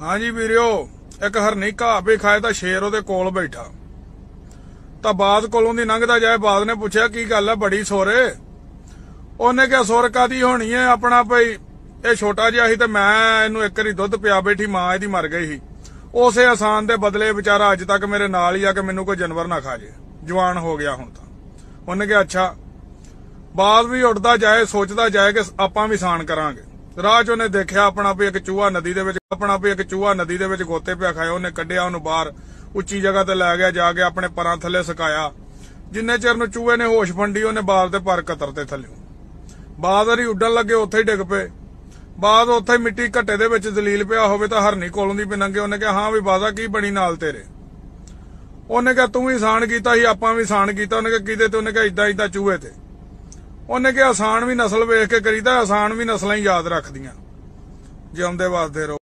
ਹਾਂਜੀ ਵੀਰਿਓ ਇੱਕ ਹਰਨੀ ਘਾਹ ਪੇ ਖਾਏ ਤਾਂ ਸ਼ੇਰ ਉਹਦੇ ਕੋਲ ਬੈਠਾ ਤਾਂ ਬਾਦ ਕੋਲੋਂ ਦੀ ਲੰਘਦਾ ਜਾਏ ਬਾਦ ਨੇ ਪੁੱਛਿਆ ਕੀ ਗੱਲ ਆ ਬੜੀ ਸੋਰੇ ਉਹਨੇ ਕਿਹਾ ਸੋਰ ਕਾਦੀ ਹੋਣੀ ਐ ਆਪਣਾ ਭਈ ਇਹ ਛੋਟਾ ਜਿਹਾ ਸੀ ਤੇ ਮੈਂ ਇਹਨੂੰ ਇੱਕ ਵਾਰੀ ਦੁੱਧ ਪਿਆ ਬੈਠੀ ਮਾਂ ਇਹਦੀ ਮਰ ਗਈ ਸੀ ਉਸੇ ਆਸਾਨ ਦੇ ਬਦਲੇ ਵਿਚਾਰਾ ਅੱਜ ਤੱਕ ਮੇਰੇ ਨਾਲ ਹੀ ਆ ਕਿ ਮੈਨੂੰ ਕੋਈ ਜਾਨਵਰ ਨਾ ਖਾ ਜੇ ਜਵਾਨ ਹੋ ਗਿਆ ਹੁਣ ਤਾਂ ਉਹਨੇ ਕਿਹਾ ਅੱਛਾ ਬਾਦ ਵੀ ਉੱਡਦਾ ਜਾਏ ਸੋਚਦਾ ਜਾਏ ਕਿ ਆਪਾਂ ਵੀ ਸਾਨ ਕਰਾਂਗੇ ਰਾਜ ਉਹਨੇ ਦੇਖਿਆ ਆਪਣਾ ਵੀ ਇੱਕ ਚੂਹਾ ਨਦੀ ਦੇ ਵਿੱਚ ਆਪਣਾ ਵੀ ਇੱਕ ਚੂਹਾ ਨਦੀ ਦੇ ਵਿੱਚ ਗੋਤੇ ਪਿਆ ਖਾਇਆ ਉਹਨੇ ਕੱਢਿਆ ਉਹਨੂੰ ਬਾਹਰ ਉੱਚੀ ਜਗ੍ਹਾ ਤੇ ਲੈ ਗਿਆ ਜਾ ਕੇ ਆਪਣੇ ਪਰਾਂ ਥੱਲੇ ਸੁਕਾਇਆ ਜਿੰਨੇ ਚਿਰ ਨੂੰ ਚੂਹੇ ਨੇ ਹੋਸ਼ ਫੰਡੀ ਉਹਨੇ ਬਾਲ ਤੇ ਪਰ ਕਤਰ ਤੇ ਥੱਲੇ ਬਾਦਰੀ ਉੱਡਣ ਲੱਗੇ ਉੱਥੇ ਹੀ ਡਿੱਗ ਪਏ ਬਾਦ ਉੱਥੇ ਮਿੱਟੀ ਘੱਟੇ ਦੇ ਵਿੱਚ ਜ਼ਲੀਲ ਪਿਆ ਹੋਵੇ ਤਾਂ ਹਰਨੀ ਕੋਲੋਂ ਦੀ ਬਿਨੰਗੇ ਉਹਨੇ ਕਿਹਾ ਹਾਂ ਵੀ ਬਾਜ਼ਾ ਕੀ ਬਣੀ ਨਾਲ ਤੇਰੇ ਉਹਨੇ ਕਿਹਾ ਤੂੰ ਵੀ ਸਾਨ ਕੀਤਾ ਸੀ ਆਪਾਂ ਵੀ ਸਾਨ ਕੀਤਾ ਉਹਨੇ ਕਿਹਾ ਕਿਤੇ ਤੇ ਉਹਨੇ ਕਿਹਾ ਇਦਾਂ ਇਦਾਂ ਚੂਹੇ ਤੇ ਉਹਨੇ ਕਿਹਾ ਆਸਾਨ ਵੀ ਨਸਲ ਵੇਖ ਕੇ ਕਰੀਦਾ ਆਸਾਨ ਵੀ ਨਸਲਾਂ ਹੀ ਯਾਦ ਰੱਖਦੀਆਂ ਜਿਉਂਦੇ ਵਸਦੇ ਰੋ